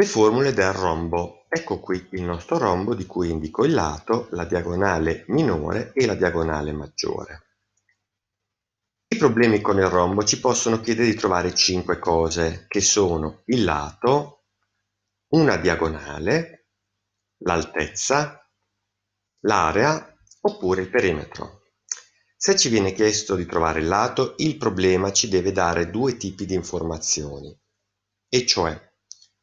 Le formule del rombo. Ecco qui il nostro rombo di cui indico il lato, la diagonale minore e la diagonale maggiore. I problemi con il rombo ci possono chiedere di trovare 5 cose, che sono il lato, una diagonale, l'altezza, l'area oppure il perimetro. Se ci viene chiesto di trovare il lato, il problema ci deve dare due tipi di informazioni, e cioè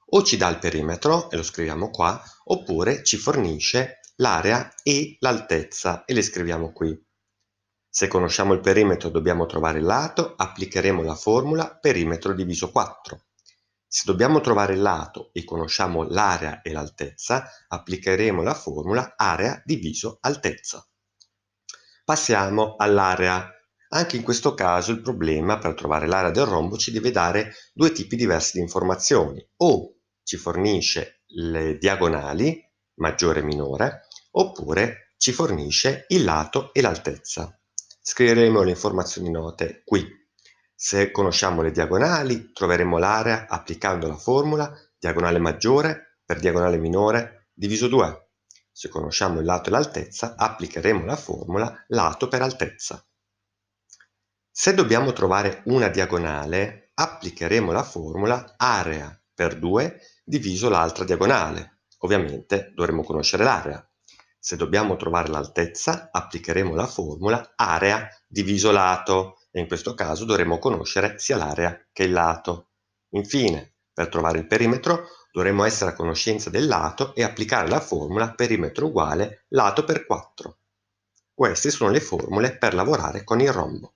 o ci dà il perimetro, e lo scriviamo qua, oppure ci fornisce l'area e l'altezza, e le scriviamo qui. Se conosciamo il perimetro dobbiamo trovare il lato, applicheremo la formula perimetro diviso 4. Se dobbiamo trovare il lato e conosciamo l'area e l'altezza, applicheremo la formula area diviso altezza. Passiamo all'area. Anche in questo caso il problema per trovare l'area del rombo ci deve dare due tipi diversi di informazioni. O ci fornisce le diagonali, maggiore e minore, oppure ci fornisce il lato e l'altezza. Scriveremo le informazioni note qui. Se conosciamo le diagonali, troveremo l'area applicando la formula diagonale maggiore per diagonale minore diviso 2. Se conosciamo il lato e l'altezza, applicheremo la formula lato per altezza. Se dobbiamo trovare una diagonale, applicheremo la formula area per 2 diviso l'altra diagonale. Ovviamente dovremo conoscere l'area. Se dobbiamo trovare l'altezza, applicheremo la formula area diviso lato e in questo caso dovremo conoscere sia l'area che il lato. Infine, per trovare il perimetro, dovremo essere a conoscenza del lato e applicare la formula perimetro uguale lato per 4. Queste sono le formule per lavorare con il rombo.